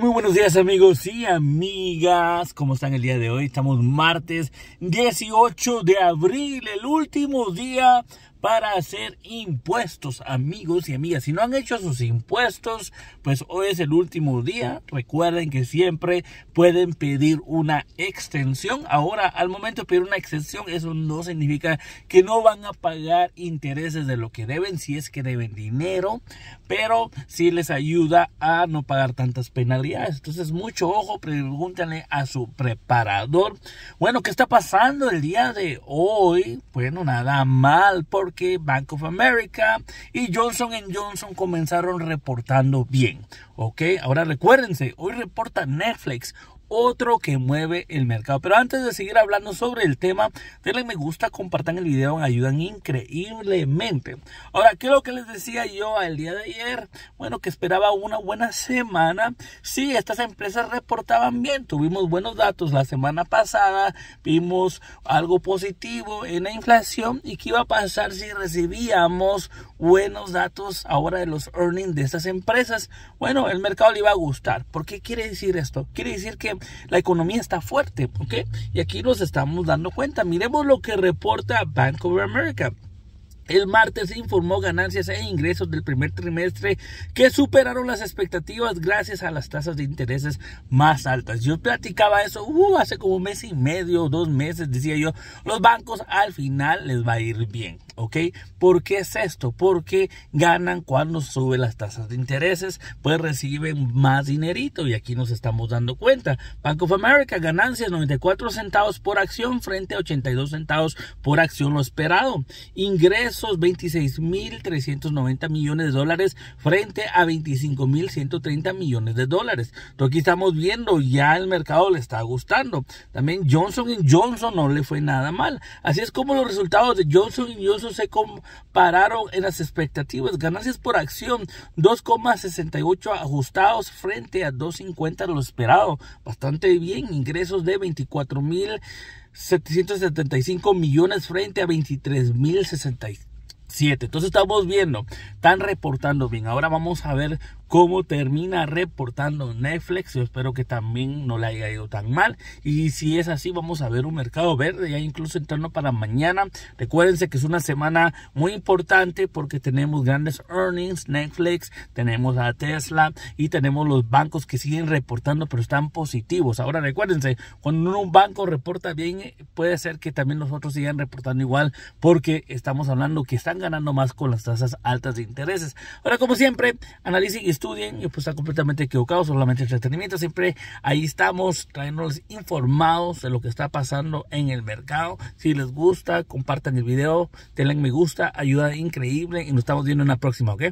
muy buenos días amigos y amigas, ¿cómo están el día de hoy? Estamos martes 18 de abril, el último día para hacer impuestos, amigos y amigas. Si no han hecho sus impuestos, pues hoy es el último día. Recuerden que siempre pueden pedir una extensión. Ahora, al momento de pedir una extensión, eso no significa que no van a pagar intereses de lo que deben, si es que deben dinero, pero sí les ayuda a no pagar tantas penalidades. Entonces, mucho ojo, pregúntale a su preparador. Bueno, ¿qué está pasando el día de hoy? Bueno, nada mal, porque Bank of America y Johnson Johnson comenzaron reportando bien. Ok, ahora recuérdense, hoy reporta Netflix, otro que mueve el mercado. Pero antes de seguir hablando sobre el tema, denle me gusta, compartan el video, ayudan increíblemente. Ahora, ¿qué es lo que les decía yo al día de ayer? Bueno, que esperaba una buena semana. si, estas empresas reportaban bien, tuvimos buenos datos la semana pasada, vimos algo positivo en la inflación y qué iba a pasar si recibíamos buenos datos ahora de los earnings de estas empresas. Bueno, el mercado le iba a gustar. ¿Por qué quiere decir esto? Quiere decir que la economía está fuerte, ¿ok? Y aquí nos estamos dando cuenta. Miremos lo que reporta Bank of America. El martes informó ganancias e ingresos del primer trimestre que superaron las expectativas gracias a las tasas de intereses más altas. Yo platicaba eso uh, hace como un mes y medio, dos meses, decía yo, los bancos al final les va a ir bien. ¿Por qué es esto? Porque ganan cuando suben las tasas de intereses, pues reciben más dinerito y aquí nos estamos dando cuenta. Bank of America, ganancias 94 centavos por acción frente a 82 centavos por acción lo esperado. Ingresos 26.390 millones de dólares frente a 25.130 millones de dólares. Entonces aquí estamos viendo ya el mercado le está gustando. También Johnson Johnson no le fue nada mal. Así es como los resultados de Johnson Johnson se compararon en las expectativas. Ganancias por acción 2,68 ajustados frente a 2,50 lo esperado. Bastante bien. Ingresos de 24 mil 775 millones frente a 23.067. Entonces estamos viendo, están reportando bien. Ahora vamos a ver cómo termina reportando Netflix. Yo espero que también no le haya ido tan mal. Y si es así, vamos a ver un mercado verde ya incluso entrando para mañana. Recuérdense que es una semana muy importante porque tenemos grandes earnings, Netflix, tenemos a Tesla y tenemos los bancos que siguen reportando pero están positivos. Ahora recuérdense, cuando un banco reporta bien, puede ser que también nosotros sigan reportando igual porque estamos hablando que están ganando más con las tasas altas de intereses. Ahora como siempre, análisis y estudien, y pues está completamente equivocado, solamente entretenimiento. Siempre ahí estamos trayéndoles informados de lo que está pasando en el mercado. Si les gusta, compartan el video, denle me gusta, ayuda increíble y nos estamos viendo en la próxima, ¿ok?